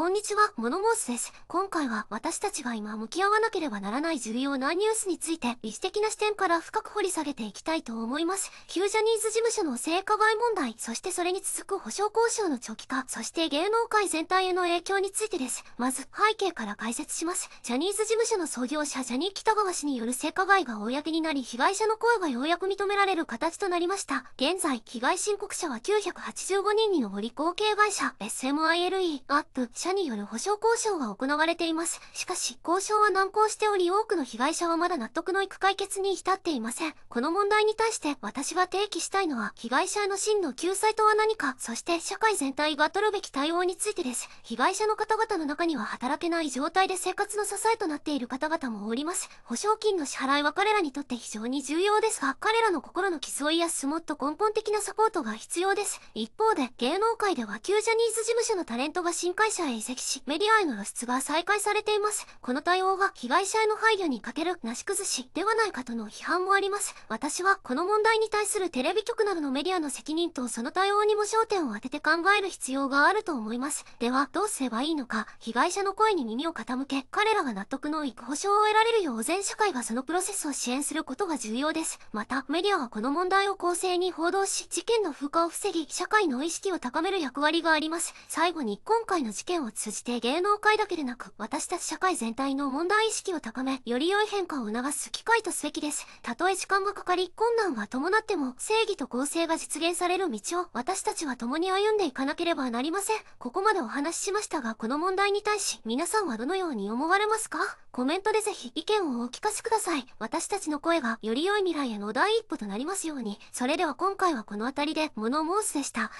こんにちは、モノモースです。今回は私たちが今向き合わなければならない重要なニュースについて、意思的な視点から深く掘り下げていきたいと思います。旧ジャニーズ事務所の性加害問題、そしてそれに続く保障交渉の長期化、そして芸能界全体への影響についてです。まず、背景から解説します。ジャニーズ事務所の創業者ジャニー北川氏による性加害が公になり、被害者の声がようやく認められる形となりました。現在、被害申告者は985人に上り、合計会社、SMILE、アップ、者による補償交渉が行われています。しかし、交渉は難航しており多くの被害者はまだ納得のいく解決に至っていません。この問題に対して私は提起したいのは、被害者への真の救済とは何か、そして社会全体が取るべき対応についてです。被害者の方々の中には働けない状態で生活の支えとなっている方々もおります。保証金の支払いは彼らにとって非常に重要ですが、彼らの心の傷を癒すもっと根本的なサポートが必要です。一方で、芸能界では旧ジャニーズ事務所のタレントが新会社へ移籍し、メディアへの露出が再開されています。この対応が被害者への配慮に欠けるなし崩しではないかとの批判もあります。私はこの問題に対するテレビ局などのメディアの責任とその対応にも焦点を当てて考える必要があると思います。では、どうすればいいのか、被害者の声に耳を傾け、彼らが納得のいく保証を得られるよう全社会がそのプロセスを支援することが重要です。また、メディアはこの問題を公正に報道し、事件の風化を防ぎ、社会の意識を高める役割があります。最後に、今回の事件を通じて芸能界だけでなく、私たち社会全体の問題意識を高め、より良い変化を促す機会とすべきです。たとえ時間がかかり、困難は伴っても、正義と公正が実現される道を、私たちは共に歩んでいかなければなりません。ここまでお話ししましたが、この問題に対し、皆さんはどのように思われますかコメントでぜひ意見をお聞かせください。私たちの声が、より良い未来への第一歩となりますように。それでは今回はこの辺りで、物申すでした。